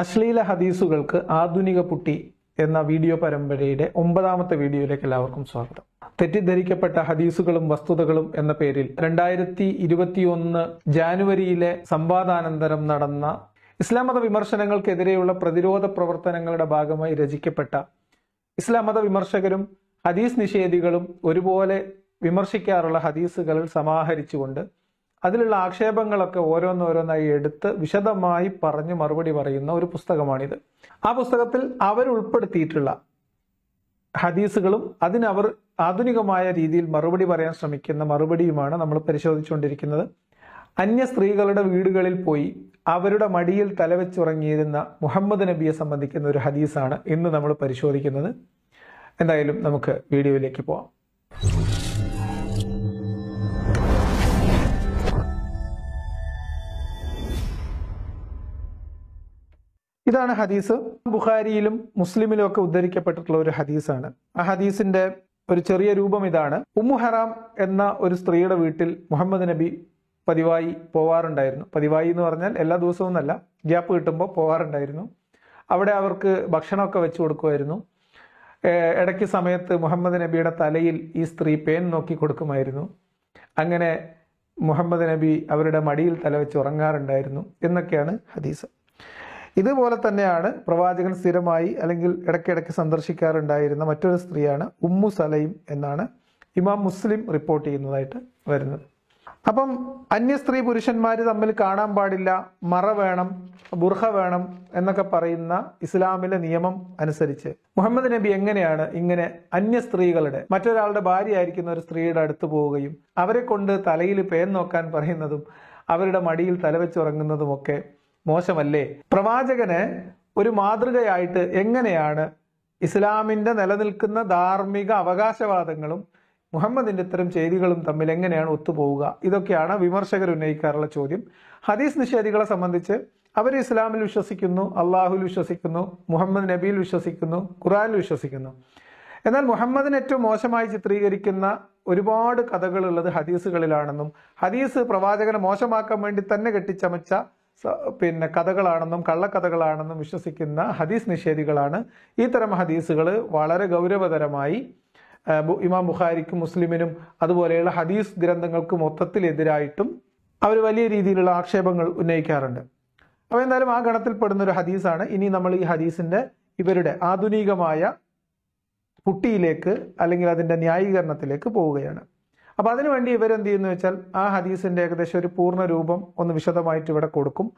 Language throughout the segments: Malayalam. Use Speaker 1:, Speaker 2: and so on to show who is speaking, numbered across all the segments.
Speaker 1: അശ്ലീല ഹദീസുകൾക്ക് ആധുനിക പുട്ടി എന്ന വീഡിയോ പരമ്പരയുടെ ഒമ്പതാമത്തെ വീഡിയോയിലേക്ക് എല്ലാവർക്കും സ്വാഗതം തെറ്റിദ്ധരിക്കപ്പെട്ട ഹദീസുകളും വസ്തുതകളും എന്ന പേരിൽ രണ്ടായിരത്തി ഇരുപത്തിയൊന്ന് ജാനുവരിയിലെ സംവാദാനന്തരം നടന്ന ഇസ്ലാം മത വിമർശനങ്ങൾക്കെതിരെയുള്ള പ്രതിരോധ പ്രവർത്തനങ്ങളുടെ ഭാഗമായി രചിക്കപ്പെട്ട ഇസ്ലാം മത വിമർശകരും ഹദീസ് നിഷേധികളും ഒരുപോലെ വിമർശിക്കാറുള്ള ഹദീസുകളിൽ സമാഹരിച്ചുകൊണ്ട് അതിലുള്ള ആക്ഷേപങ്ങളൊക്കെ ഓരോന്നോരോന്നായി എടുത്ത് വിശദമായി പറഞ്ഞ് മറുപടി പറയുന്ന ഒരു പുസ്തകമാണിത് ആ പുസ്തകത്തിൽ അവർ ഉൾപ്പെടുത്തിയിട്ടുള്ള ഹദീസുകളും അതിനവർ ആധുനികമായ രീതിയിൽ മറുപടി പറയാൻ ശ്രമിക്കുന്ന മറുപടിയുമാണ് നമ്മൾ പരിശോധിച്ചുകൊണ്ടിരിക്കുന്നത് അന്യ സ്ത്രീകളുടെ വീടുകളിൽ പോയി അവരുടെ മടിയിൽ തലവെച്ചുറങ്ങിയിരുന്ന മുഹമ്മദ് നബിയെ സംബന്ധിക്കുന്ന ഒരു ഹദീസാണ് ഇന്ന് നമ്മൾ പരിശോധിക്കുന്നത് എന്തായാലും നമുക്ക് വീഡിയോയിലേക്ക് പോവാം ഇതാണ് ഹദീസ് ബുഖാരിയിലും മുസ്ലിമിലും ഒക്കെ ഉദ്ധരിക്കപ്പെട്ടിട്ടുള്ള ഒരു ഹദീസാണ് ആ ഹദീസിന്റെ ഒരു ചെറിയ രൂപം ഇതാണ് ഉമ്മു ഹറാം എന്ന ഒരു സ്ത്രീയുടെ വീട്ടിൽ മുഹമ്മദ് നബി പതിവായി പോവാറുണ്ടായിരുന്നു പതിവായി എന്ന് പറഞ്ഞാൽ എല്ലാ ദിവസവും എന്നല്ല ഗ്യാപ്പ് കിട്ടുമ്പോൾ പോവാറുണ്ടായിരുന്നു അവിടെ അവർക്ക് ഭക്ഷണമൊക്കെ വെച്ചു കൊടുക്കുമായിരുന്നു ഇടയ്ക്ക് സമയത്ത് മുഹമ്മദ് നബിയുടെ തലയിൽ ഈ സ്ത്രീ പേൻ നോക്കി കൊടുക്കുമായിരുന്നു അങ്ങനെ മുഹമ്മദ് നബി അവരുടെ മടിയിൽ തല വെച്ച് ഉറങ്ങാറുണ്ടായിരുന്നു എന്നൊക്കെയാണ് ഹദീസ് ഇതുപോലെ തന്നെയാണ് പ്രവാചകൻ സ്ഥിരമായി അല്ലെങ്കിൽ ഇടയ്ക്കിടയ്ക്ക് സന്ദർശിക്കാറുണ്ടായിരുന്ന മറ്റൊരു സ്ത്രീയാണ് ഉമ്മു സലൈം എന്നാണ് ഇമാം മുസ്ലിം റിപ്പോർട്ട് ചെയ്യുന്നതായിട്ട് വരുന്നത് അപ്പം അന്യ സ്ത്രീ പുരുഷന്മാർ തമ്മിൽ കാണാൻ പാടില്ല മറ വേണം ബുർഹ വേണം എന്നൊക്കെ പറയുന്ന ഇസ്ലാമിലെ നിയമം അനുസരിച്ച് മുഹമ്മദ് നബി എങ്ങനെയാണ് ഇങ്ങനെ അന്യ സ്ത്രീകളുടെ മറ്റൊരാളുടെ ഭാര്യയായിരിക്കുന്ന ഒരു സ്ത്രീയുടെ അടുത്ത് പോവുകയും അവരെ കൊണ്ട് തലയിൽ പേൻ നോക്കാൻ പറയുന്നതും അവരുടെ മടിയിൽ ഒക്കെ മോശമല്ലേ പ്രവാചകന് ഒരു മാതൃകയായിട്ട് എങ്ങനെയാണ് ഇസ്ലാമിൻ്റെ നിലനിൽക്കുന്ന ധാർമ്മിക അവകാശവാദങ്ങളും മുഹമ്മദിൻ്റെ ഇത്തരം ചെയ്തികളും തമ്മിൽ എങ്ങനെയാണ് ഒത്തുപോവുക ഇതൊക്കെയാണ് വിമർശകർ ഉന്നയിക്കാറുള്ള ചോദ്യം ഹദീസ് നിഷേധികളെ സംബന്ധിച്ച് അവർ ഇസ്ലാമിൽ വിശ്വസിക്കുന്നു അള്ളാഹുൽ വിശ്വസിക്കുന്നു മുഹമ്മദ് നബിയിൽ വിശ്വസിക്കുന്നു ഖുറാനിൽ വിശ്വസിക്കുന്നു എന്നാൽ മുഹമ്മദിന് ഏറ്റവും മോശമായി ചിത്രീകരിക്കുന്ന ഒരുപാട് കഥകളുള്ളത് ഹദീസുകളിലാണെന്നും ഹദീസ് പ്രവാചകനെ മോശമാക്കാൻ വേണ്ടി തന്നെ കെട്ടിച്ചമച്ച പിന്നെ കഥകളാണെന്നും കള്ളക്കഥകളാണെന്നും വിശ്വസിക്കുന്ന ഹദീസ് നിഷേധികളാണ് ഇത്തരം ഹദീസുകൾ വളരെ ഗൗരവതരമായി ഇമാം ബുഖാരിക്കും മുസ്ലിമിനും അതുപോലെയുള്ള ഹദീസ് ഗ്രന്ഥങ്ങൾക്ക് മൊത്തത്തിലെതിരായിട്ടും അവർ വലിയ രീതിയിലുള്ള ആക്ഷേപങ്ങൾ ഉന്നയിക്കാറുണ്ട് അപ്പോൾ എന്തായാലും ആ ഗണത്തിൽപ്പെടുന്ന ഒരു ഹദീസാണ് ഇനി നമ്മൾ ഈ ഹദീസിൻ്റെ ഇവരുടെ ആധുനികമായ പുട്ടിയിലേക്ക് അല്ലെങ്കിൽ അതിൻ്റെ ന്യായീകരണത്തിലേക്ക് പോവുകയാണ് അപ്പോൾ അതിനുവേണ്ടി ഇവരെന്ത് ചെയ്യുന്നു വെച്ചാൽ ആ ഹദീസിൻ്റെ ഏകദേശം ഒരു പൂർണ്ണ രൂപം ഒന്ന് വിശദമായിട്ട് ഇവിടെ കൊടുക്കും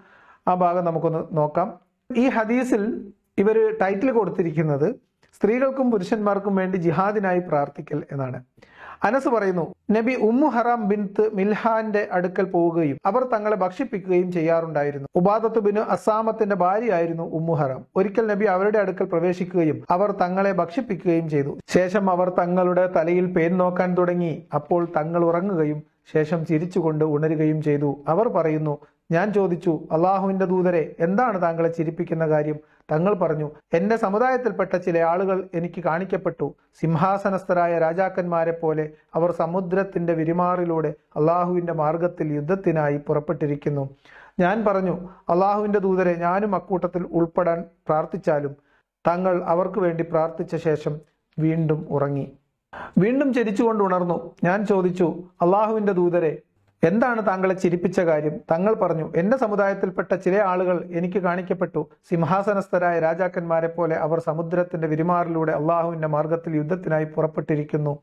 Speaker 1: ആ ഭാഗം നമുക്കൊന്ന് നോക്കാം ഈ ഹദീസിൽ ഇവർ ടൈറ്റിൽ കൊടുത്തിരിക്കുന്നത് സ്ത്രീകൾക്കും പുരുഷന്മാർക്കും വേണ്ടി ജിഹാദിനായി പ്രാർത്ഥിക്കൽ എന്നാണ് അനസ് പറയുന്നു നബി ഉമ്മു ഹറാം ബിൻത്ത് മിൽഹാന്റെ അടുക്കൽ പോവുകയും അവർ തങ്ങളെ ഭക്ഷിപ്പിക്കുകയും ചെയ്യാറുണ്ടായിരുന്നു ഉബാദത്ത് ബിനു അസാമത്തിന്റെ ഭാര്യയായിരുന്നു ഉമ്മു ഹറാം ഒരിക്കൽ നബി അവരുടെ അടുക്കൽ പ്രവേശിക്കുകയും അവർ തങ്ങളെ ഭക്ഷിപ്പിക്കുകയും ചെയ്തു ശേഷം അവർ തങ്ങളുടെ തലയിൽ പേൻ നോക്കാൻ തുടങ്ങി അപ്പോൾ തങ്ങൾ ഉറങ്ങുകയും ശേഷം ചിരിച്ചുകൊണ്ട് ഉണരുകയും ചെയ്തു അവർ പറയുന്നു ഞാൻ ചോദിച്ചു അള്ളാഹുവിന്റെ ദൂതരെ എന്താണ് താങ്കളെ ചിരിപ്പിക്കുന്ന കാര്യം തങ്ങൾ പറഞ്ഞു എന്റെ സമുദായത്തിൽപ്പെട്ട ചില ആളുകൾ എനിക്ക് കാണിക്കപ്പെട്ടു സിംഹാസനസ്ഥരായ രാജാക്കന്മാരെ പോലെ അവർ സമുദ്രത്തിന്റെ വിരിമാറിലൂടെ അള്ളാഹുവിന്റെ മാർഗത്തിൽ യുദ്ധത്തിനായി പുറപ്പെട്ടിരിക്കുന്നു ഞാൻ പറഞ്ഞു അള്ളാഹുവിന്റെ ദൂതരെ ഞാനും അക്കൂട്ടത്തിൽ ഉൾപ്പെടാൻ പ്രാർത്ഥിച്ചാലും തങ്ങൾ അവർക്ക് വേണ്ടി പ്രാർത്ഥിച്ച ശേഷം വീണ്ടും ഉറങ്ങി വീണ്ടും ചരിച്ചുകൊണ്ട് ഉണർന്നു ഞാൻ ചോദിച്ചു അള്ളാഹുവിന്റെ ദൂതരെ എന്താണ് താങ്കളെ ചിരിപ്പിച്ച കാര്യം തങ്ങൾ പറഞ്ഞു എന്റെ സമുദായത്തിൽപ്പെട്ട ചില ആളുകൾ എനിക്ക് കാണിക്കപ്പെട്ടു സിംഹാസനസ്ഥരായ രാജാക്കന്മാരെ പോലെ അവർ സമുദ്രത്തിന്റെ വിരിമാറിലൂടെ അള്ളാഹുവിന്റെ മാർഗത്തിൽ യുദ്ധത്തിനായി പുറപ്പെട്ടിരിക്കുന്നു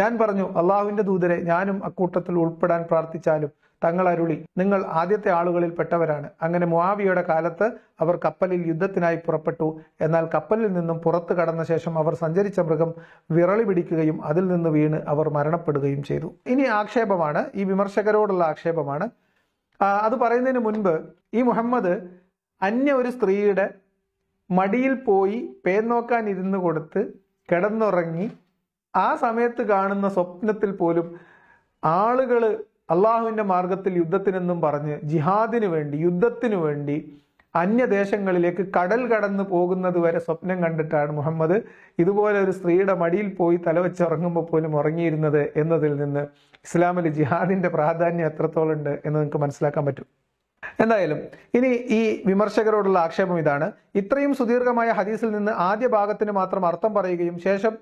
Speaker 1: ഞാൻ പറഞ്ഞു അള്ളാഹുവിന്റെ ദൂതരെ ഞാനും അക്കൂട്ടത്തിൽ ഉൾപ്പെടാൻ പ്രാർത്ഥിച്ചാലും തങ്ങൾ അരുളി നിങ്ങൾ ആദ്യത്തെ ആളുകളിൽ പെട്ടവരാണ് അങ്ങനെ മുവാവിയുടെ കാലത്ത് അവർ കപ്പലിൽ യുദ്ധത്തിനായി പുറപ്പെട്ടു എന്നാൽ കപ്പലിൽ നിന്നും പുറത്തു കടന്ന ശേഷം അവർ സഞ്ചരിച്ച മൃഗം വിറളി പിടിക്കുകയും അതിൽ നിന്ന് വീണ് അവർ മരണപ്പെടുകയും ചെയ്തു ഇനി ആക്ഷേപമാണ് ഈ വിമർശകരോടുള്ള ആക്ഷേപമാണ് അത് പറയുന്നതിന് മുൻപ് ഈ മുഹമ്മദ് അന്യ ഒരു സ്ത്രീയുടെ മടിയിൽ പോയി നോക്കാൻ ഇരുന്ന് കൊടുത്ത് കിടന്നുറങ്ങി ആ സമയത്ത് കാണുന്ന സ്വപ്നത്തിൽ പോലും ആളുകൾ അള്ളാഹുവിൻ്റെ മാർഗത്തിൽ യുദ്ധത്തിനെന്നും പറഞ്ഞ് ജിഹാദിനു വേണ്ടി യുദ്ധത്തിനു വേണ്ടി അന്യദേശങ്ങളിലേക്ക് കടൽ കടന്നു പോകുന്നത് വരെ സ്വപ്നം കണ്ടിട്ടാണ് മുഹമ്മദ് ഇതുപോലെ ഒരു സ്ത്രീയുടെ മടിയിൽ പോയി തലവെച്ചുറങ്ങുമ്പോൾ പോലും ഉറങ്ങിയിരുന്നത് എന്നതിൽ നിന്ന് ഇസ്ലാമിൽ ജിഹാദിന്റെ പ്രാധാന്യം എത്രത്തോളം ഉണ്ട് എന്ന് നിങ്ങൾക്ക് മനസ്സിലാക്കാൻ പറ്റും എന്തായാലും ഇനി ഈ വിമർശകരോടുള്ള ആക്ഷേപം ഇതാണ് ഇത്രയും സുദീർഘമായ ഹദീസിൽ നിന്ന് ആദ്യ ഭാഗത്തിന് മാത്രം അർത്ഥം പറയുകയും ശേഷം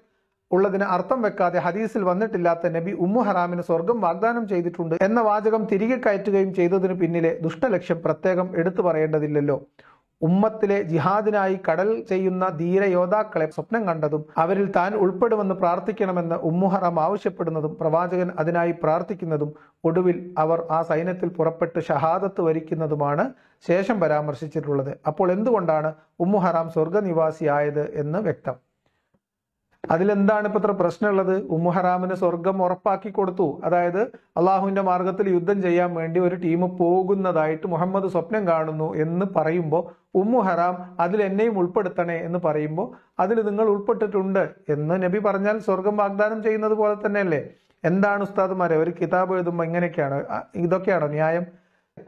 Speaker 1: ഉള്ളതിന് അർത്ഥം വെക്കാതെ ഹദീസിൽ വന്നിട്ടില്ലാത്ത നബി ഉമ്മു ഹറാമിന് സ്വർഗം വാഗ്ദാനം ചെയ്തിട്ടുണ്ട് എന്ന വാചകം തിരികെ കയറ്റുകയും ചെയ്തതിനു പിന്നിലെ ദുഷ്ടലക്ഷ്യം പ്രത്യേകം എടുത്തു പറയേണ്ടതില്ലല്ലോ ഉമ്മത്തിലെ ജിഹാദിനായി കടൽ ചെയ്യുന്ന ധീര യോദ്ധാക്കളെ സ്വപ്നം കണ്ടതും അവരിൽ താൻ ഉൾപ്പെടുമെന്ന് പ്രാർത്ഥിക്കണമെന്ന് ഉമ്മുഹറം ആവശ്യപ്പെടുന്നതും പ്രവാചകൻ അതിനായി പ്രാർത്ഥിക്കുന്നതും ഒടുവിൽ അവർ ആ സൈന്യത്തിൽ പുറപ്പെട്ട് ഷഹാദത്ത് വരിക്കുന്നതുമാണ് ശേഷം പരാമർശിച്ചിട്ടുള്ളത് അപ്പോൾ എന്തുകൊണ്ടാണ് ഉമ്മുഹറാം സ്വർഗനിവാസിയായത് എന്ന് വ്യക്തം അതിലെന്താണ് ഇപ്പൊ ഇത്ര പ്രശ്നമുള്ളത് ഉമ്മുഹറാമിന് സ്വർഗം ഉറപ്പാക്കി കൊടുത്തു അതായത് അള്ളാഹുവിന്റെ മാർഗത്തിൽ യുദ്ധം ചെയ്യാൻ വേണ്ടി ഒരു ടീം പോകുന്നതായിട്ട് മുഹമ്മദ് സ്വപ്നം കാണുന്നു എന്ന് പറയുമ്പോൾ ഉമ്മുഹറാം അതിൽ എന്നെയും ഉൾപ്പെടുത്തണേ എന്ന് പറയുമ്പോൾ അതിൽ നിങ്ങൾ ഉൾപ്പെട്ടിട്ടുണ്ട് എന്ന് നബി പറഞ്ഞാൽ സ്വർഗം വാഗ്ദാനം ചെയ്യുന്നത് പോലെ തന്നെയല്ലേ എന്താണ് ഉസ്താദ്മാരെ ഒരു കിതാബ് എഴുതുമ്പോൾ ഇങ്ങനെയൊക്കെയാണ് ഇതൊക്കെയാണോ ന്യായം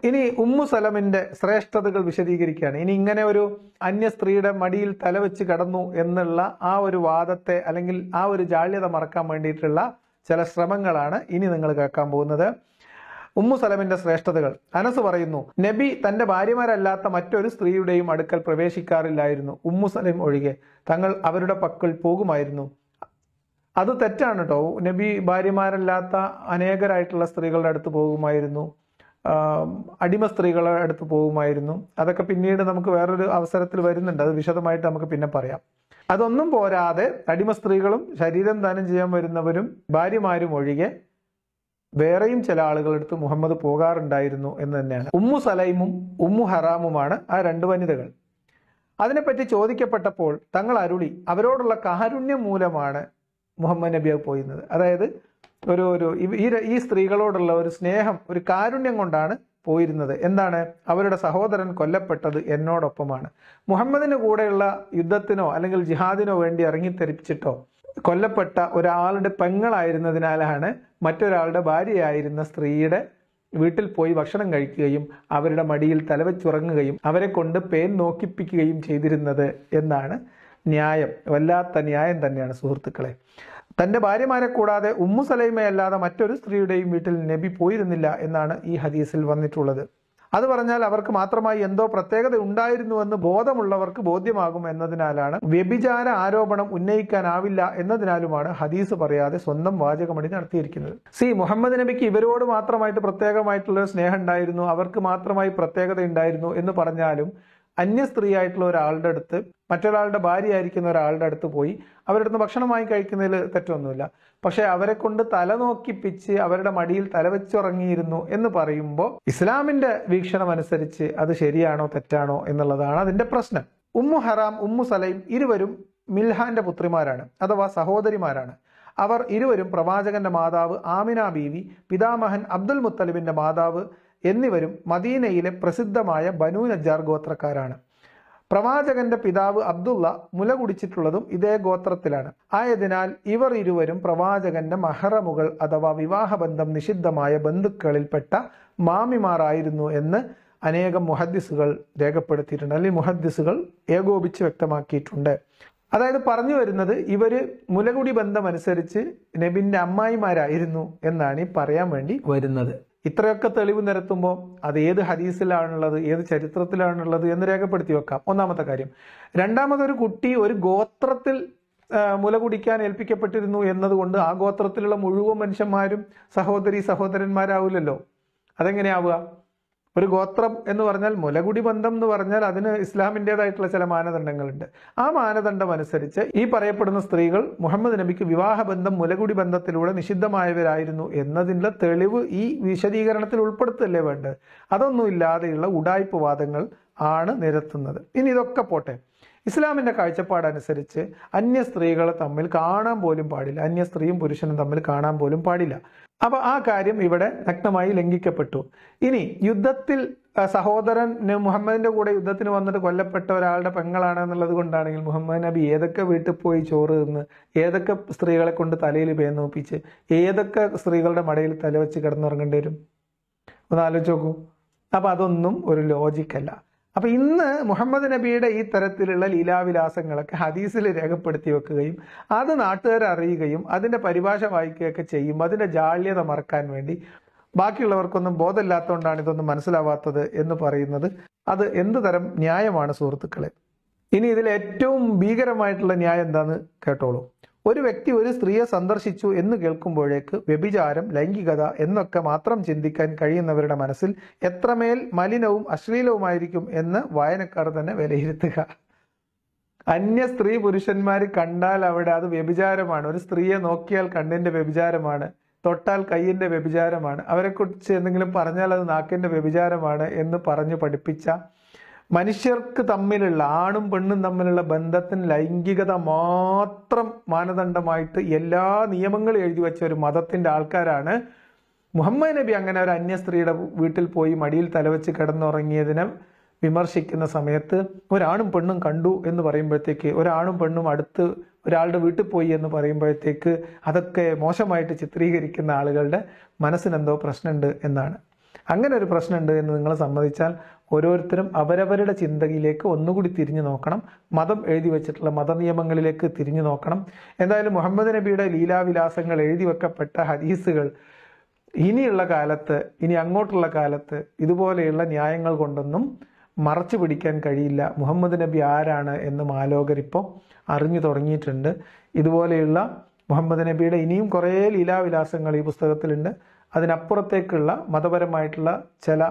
Speaker 1: ഇനി ഉമ്മു സലമിന്റെ ശ്രേഷ്ഠതകൾ വിശദീകരിക്കുകയാണ് ഇനി ഇങ്ങനെ ഒരു അന്യ സ്ത്രീയുടെ മടിയിൽ തലവെച്ച് കടന്നു എന്നുള്ള ആ ഒരു വാദത്തെ അല്ലെങ്കിൽ ആ ഒരു ജാള്യത മറക്കാൻ വേണ്ടിയിട്ടുള്ള ചില ശ്രമങ്ങളാണ് ഇനി നിങ്ങൾ കേൾക്കാൻ പോകുന്നത് ഉമ്മു സലമിന്റെ ശ്രേഷ്ഠതകൾ അനസ് പറയുന്നു നബി തന്റെ ഭാര്യമാരല്ലാത്ത മറ്റൊരു സ്ത്രീയുടെയും അടുക്കൽ പ്രവേശിക്കാറില്ലായിരുന്നു ഉമ്മു സലം ഒഴികെ തങ്ങൾ അവരുടെ പക്കൽ പോകുമായിരുന്നു അത് തെറ്റാണ് കേട്ടോ നബി ഭാര്യമാരല്ലാത്ത അനേകരായിട്ടുള്ള സ്ത്രീകളുടെ അടുത്ത് പോകുമായിരുന്നു അടിമ സ്ത്രീകളെ അടുത്ത് പോകുമായിരുന്നു അതൊക്കെ പിന്നീട് നമുക്ക് വേറൊരു അവസരത്തിൽ വരുന്നുണ്ട് അത് വിശദമായിട്ട് നമുക്ക് പിന്നെ പറയാം അതൊന്നും പോരാതെ അടിമ സ്ത്രീകളും ശരീരം ദാനം ചെയ്യാൻ വരുന്നവരും ഭാര്യമാരും ഒഴികെ വേറെയും ചില ആളുകളടുത്ത് മുഹമ്മദ് പോകാറുണ്ടായിരുന്നു എന്ന് തന്നെയാണ് ഉമ്മു സലൈമും ഉമ്മു ഹറാമുമാണ് ആ രണ്ട് വനിതകൾ അതിനെപ്പറ്റി ചോദിക്കപ്പെട്ടപ്പോൾ തങ്ങൾ അരുളി അവരോടുള്ള കാരുണ്യം മൂലമാണ് മുഹമ്മദ് നബി പോയിരുന്നത് അതായത് ഒരു ഒരു ഈ ഈ സ്ത്രീകളോടുള്ള ഒരു സ്നേഹം ഒരു കാരുണ്യം കൊണ്ടാണ് പോയിരുന്നത് എന്താണ് അവരുടെ സഹോദരൻ കൊല്ലപ്പെട്ടത് എന്നോടൊപ്പമാണ് മുഹമ്മദിന് കൂടെയുള്ള യുദ്ധത്തിനോ അല്ലെങ്കിൽ ജിഹാദിനോ വേണ്ടി ഇറങ്ങിത്തെരിപ്പിച്ചിട്ടോ കൊല്ലപ്പെട്ട ഒരാളുടെ പെങ്ങളായിരുന്നതിനാലാണ് മറ്റൊരാളുടെ ഭാര്യയായിരുന്ന സ്ത്രീയുടെ വീട്ടിൽ പോയി ഭക്ഷണം കഴിക്കുകയും അവരുടെ മടിയിൽ തലവെച്ചുറങ്ങുകയും അവരെ കൊണ്ട് പേൻ നോക്കിപ്പിക്കുകയും ചെയ്തിരുന്നത് എന്നാണ് ന്യായം വല്ലാത്ത ന്യായം തന്നെയാണ് സുഹൃത്തുക്കളെ തൻ്റെ ഭാര്യമാരെ കൂടാതെ ഉമ്മു മറ്റൊരു സ്ത്രീയുടെയും വീട്ടിൽ നബി പോയിരുന്നില്ല എന്നാണ് ഈ ഹദീസിൽ വന്നിട്ടുള്ളത് അത് പറഞ്ഞാൽ അവർക്ക് മാത്രമായി എന്തോ പ്രത്യേകത ഉണ്ടായിരുന്നുവെന്ന് ബോധമുള്ളവർക്ക് ബോധ്യമാകും എന്നതിനാലാണ് വ്യഭിചാര ആരോപണം ഉന്നയിക്കാനാവില്ല എന്നതിനാലുമാണ് ഹദീസ് പറയാതെ സ്വന്തം വാചകമടി നടത്തിയിരിക്കുന്നത് സി മുഹമ്മദ് നബിക്ക് ഇവരോട് മാത്രമായിട്ട് പ്രത്യേകമായിട്ടുള്ള സ്നേഹം ഉണ്ടായിരുന്നു അവർക്ക് മാത്രമായി പ്രത്യേകത ഉണ്ടായിരുന്നു എന്ന് പറഞ്ഞാലും അന്യ സ്ത്രീ ആയിട്ടുള്ള ഒരാളുടെ അടുത്ത് മറ്റൊരാളുടെ ഭാര്യ ആയിരിക്കുന്ന ഒരാളുടെ അടുത്ത് പോയി അവരുടെ അടുത്ത് ഭക്ഷണം വാങ്ങി കഴിക്കുന്നതിൽ തെറ്റൊന്നുമില്ല പക്ഷെ അവരെ കൊണ്ട് തല നോക്കിപ്പിച്ച് അവരുടെ മടിയിൽ തല എന്ന് പറയുമ്പോൾ ഇസ്ലാമിന്റെ വീക്ഷണം അനുസരിച്ച് അത് ശരിയാണോ തെറ്റാണോ എന്നുള്ളതാണ് അതിന്റെ പ്രശ്നം ഉമ്മു ഹറാം ഉമ്മു സലൈം ഇരുവരും മിൽഹാന്റെ പുത്രിമാരാണ് അഥവാ സഹോദരിമാരാണ് അവർ ഇരുവരും പ്രവാചകന്റെ മാതാവ് ആമിന ബീവി പിതാമഹൻ അബ്ദുൽ മുത്തലിബിന്റെ മാതാവ് എന്നിവരും മദീനയിലെ പ്രസിദ്ധമായ ബനു നജാർ ഗോത്രക്കാരാണ് പ്രവാചകന്റെ പിതാവ് അബ്ദുള്ള മുല കുടിച്ചിട്ടുള്ളതും ഇതേ ഗോത്രത്തിലാണ് ആയതിനാൽ ഇവർ ഇരുവരും പ്രവാചകന്റെ മഹറമുകൾ അഥവാ വിവാഹബന്ധം നിഷിദ്ധമായ ബന്ധുക്കളിൽപ്പെട്ട മാമിമാരായിരുന്നു എന്ന് അനേകം മുഹദ്ദിസുകൾ രേഖപ്പെടുത്തിയിട്ടുണ്ട് അല്ലെങ്കിൽ മുഹദ്ദിസുകൾ ഏകോപിച്ച് വ്യക്തമാക്കിയിട്ടുണ്ട് അതായത് പറഞ്ഞു വരുന്നത് ഇവര് മുലകുടി ബന്ധമനുസരിച്ച് നബിന്റെ അമ്മായിമാരായിരുന്നു എന്നാണ് ഈ പറയാൻ വേണ്ടി വരുന്നത് ഇത്രയൊക്കെ തെളിവ് നിരത്തുമ്പോൾ അത് ഏത് ഹദീസിലാണുള്ളത് ഏത് ചരിത്രത്തിലാണുള്ളത് എന്ന് രേഖപ്പെടുത്തി വെക്കാം ഒന്നാമത്തെ കാര്യം രണ്ടാമതൊരു കുട്ടി ഒരു ഗോത്രത്തിൽ മുല കുടിക്കാൻ ഏൽപ്പിക്കപ്പെട്ടിരുന്നു എന്നതുകൊണ്ട് ആ ഗോത്രത്തിലുള്ള മുഴുവൻ മനുഷ്യന്മാരും സഹോദരി സഹോദരന്മാരാവില്ലല്ലോ അതെങ്ങനെയാവുക ഒരു ഗോത്രം എന്ന് പറഞ്ഞാൽ മുലകുടി ബന്ധം എന്ന് പറഞ്ഞാൽ അതിന് ഇസ്ലാമിൻ്റേതായിട്ടുള്ള ചില മാനദണ്ഡങ്ങളുണ്ട് ആ മാനദണ്ഡം അനുസരിച്ച് ഈ പറയപ്പെടുന്ന സ്ത്രീകൾ മുഹമ്മദ് നബിക്ക് വിവാഹ ബന്ധം മുലകുടി ബന്ധത്തിലൂടെ നിഷിദ്ധമായവരായിരുന്നു എന്നതിൻ്റെ തെളിവ് ഈ വിശദീകരണത്തിൽ ഉൾപ്പെടുത്തല്ലേ വേണ്ടത് അതൊന്നുമില്ലാതെയുള്ള ഉടായ്പ് വാദങ്ങൾ ആണ് നിരത്തുന്നത് ഇനി ഇതൊക്കെ പോട്ടെ ഇസ്ലാമിൻ്റെ കാഴ്ചപ്പാടനുസരിച്ച് അന്യ സ്ത്രീകളെ തമ്മിൽ കാണാൻ പോലും പാടില്ല അന്യ സ്ത്രീയും പുരുഷനും തമ്മിൽ കാണാൻ പോലും പാടില്ല അപ്പോൾ ആ കാര്യം ഇവിടെ നഗ്നമായി ലംഘിക്കപ്പെട്ടു ഇനി യുദ്ധത്തിൽ സഹോദരൻ മുഹമ്മദിന്റെ കൂടെ യുദ്ധത്തിന് വന്നിട്ട് കൊല്ലപ്പെട്ട ഒരാളുടെ പെങ്ങളാണ് എന്നുള്ളത് കൊണ്ടാണെങ്കിൽ മുഹമ്മദ് നബി ഏതൊക്കെ വീട്ടിൽ പോയി ചോറ് തിന്ന് ഏതൊക്കെ സ്ത്രീകളെ കൊണ്ട് തലയിൽ പേന്ന് ഏതൊക്കെ സ്ത്രീകളുടെ മടയിൽ തല വെച്ച് കിടന്നുറങ്ങേണ്ടി വരും ഒന്ന് ആലോചിച്ച് നോക്കൂ അപ്പം അതൊന്നും ഒരു ലോജിക്കല്ല അപ്പൊ ഇന്ന് മുഹമ്മദ് നബിയുടെ ഈ തരത്തിലുള്ള ലീലാവിലാസങ്ങളൊക്കെ ഹദീസിൽ രേഖപ്പെടുത്തി വെക്കുകയും അത് നാട്ടുകാരെ അറിയുകയും അതിൻ്റെ പരിഭാഷ വായിക്കുകയൊക്കെ ചെയ്യും അതിൻ്റെ ജാള്യത മറക്കാൻ വേണ്ടി ബാക്കിയുള്ളവർക്കൊന്നും ബോധമില്ലാത്തതുകൊണ്ടാണ് ഇതൊന്നും മനസ്സിലാവാത്തത് എന്ന് പറയുന്നത് അത് എന്ത് തരം ന്യായമാണ് സുഹൃത്തുക്കളെ ഇനി ഇതിൽ ഏറ്റവും ഭീകരമായിട്ടുള്ള ന്യായം എന്താണെന്ന് കേട്ടോളൂ ഒരു വ്യക്തി ഒരു സ്ത്രീയെ സന്ദർശിച്ചു എന്ന് കേൾക്കുമ്പോഴേക്ക് വ്യഭിചാരം ലൈംഗികത എന്നൊക്കെ മാത്രം ചിന്തിക്കാൻ കഴിയുന്നവരുടെ മനസ്സിൽ എത്രമേൽ മലിനവും അശ്ലീലവുമായിരിക്കും എന്ന് വായനക്കാർ തന്നെ വിലയിരുത്തുക അന്യ സ്ത്രീ പുരുഷന്മാർ കണ്ടാൽ അവിടെ അത് വ്യഭിചാരമാണ് ഒരു സ്ത്രീയെ നോക്കിയാൽ കണ്ണിന്റെ വ്യഭിചാരമാണ് തൊട്ടാൽ കയ്യിൻ്റെ വ്യഭിചാരമാണ് അവരെക്കുറിച്ച് എന്തെങ്കിലും പറഞ്ഞാൽ അത് നാക്കിൻ്റെ വ്യഭിചാരമാണ് എന്ന് പറഞ്ഞു പഠിപ്പിച്ച മനുഷ്യർക്ക് തമ്മിലുള്ള ആണും പെണ്ണും തമ്മിലുള്ള ബന്ധത്തിന് ലൈംഗികത മാത്രം മാനദണ്ഡമായിട്ട് എല്ലാ നിയമങ്ങളും എഴുതി വെച്ച ഒരു മതത്തിൻ്റെ ആൾക്കാരാണ് മുഹമ്മദ് നബി അങ്ങനെ ഒരു അന്യ സ്ത്രീയുടെ വീട്ടിൽ പോയി മടിയിൽ തലവെച്ച് കിടന്നുറങ്ങിയതിനെ വിമർശിക്കുന്ന സമയത്ത് ഒരാണും പെണ്ണും കണ്ടു എന്ന് പറയുമ്പോഴത്തേക്ക് ഒരാണും പെണ്ണും അടുത്ത് ഒരാളുടെ വീട്ടിൽ പോയി എന്ന് പറയുമ്പോഴത്തേക്ക് അതൊക്കെ മോശമായിട്ട് ചിത്രീകരിക്കുന്ന ആളുകളുടെ മനസ്സിനെന്തോ പ്രശ്നമുണ്ട് എന്നാണ് അങ്ങനെ ഒരു പ്രശ്നമുണ്ട് എന്ന് നിങ്ങൾ സമ്മതിച്ചാൽ ഓരോരുത്തരും അവരവരുടെ ചിന്തയിലേക്ക് ഒന്നുകൂടി തിരിഞ്ഞു നോക്കണം മതം എഴുതി വെച്ചിട്ടുള്ള മതനിയമങ്ങളിലേക്ക് തിരിഞ്ഞു നോക്കണം എന്തായാലും മുഹമ്മദ് നബിയുടെ ലീലാവിലാസങ്ങൾ എഴുതി വെക്കപ്പെട്ട ഹദീസുകൾ ഇനിയുള്ള കാലത്ത് ഇനി അങ്ങോട്ടുള്ള കാലത്ത് ഇതുപോലെയുള്ള ന്യായങ്ങൾ കൊണ്ടൊന്നും മറച്ചു പിടിക്കാൻ കഴിയില്ല മുഹമ്മദ് നബി ആരാണ് എന്നും ആലോകരിപ്പോൾ അറിഞ്ഞു തുടങ്ങിയിട്ടുണ്ട് ഇതുപോലെയുള്ള മുഹമ്മദ് നബിയുടെ ഇനിയും കുറേ ലീലാവിലാസങ്ങൾ ഈ പുസ്തകത്തിലുണ്ട് അതിനപ്പുറത്തേക്കുള്ള മതപരമായിട്ടുള്ള ചില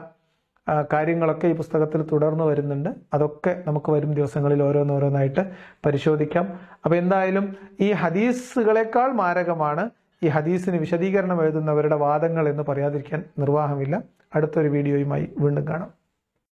Speaker 1: കാര്യങ്ങളൊക്കെ ഈ പുസ്തകത്തിൽ തുടർന്നു വരുന്നുണ്ട് അതൊക്കെ നമുക്ക് വരും ദിവസങ്ങളിൽ ഓരോന്നോരോന്നായിട്ട് പരിശോധിക്കാം അപ്പോൾ എന്തായാലും ഈ ഹദീസുകളെക്കാൾ മാരകമാണ് ഈ ഹദീസിന് വിശദീകരണം എഴുതുന്നവരുടെ വാദങ്ങൾ എന്ന് പറയാതിരിക്കാൻ നിർവാഹമില്ല അടുത്തൊരു വീഡിയോയുമായി വീണ്ടും കാണാം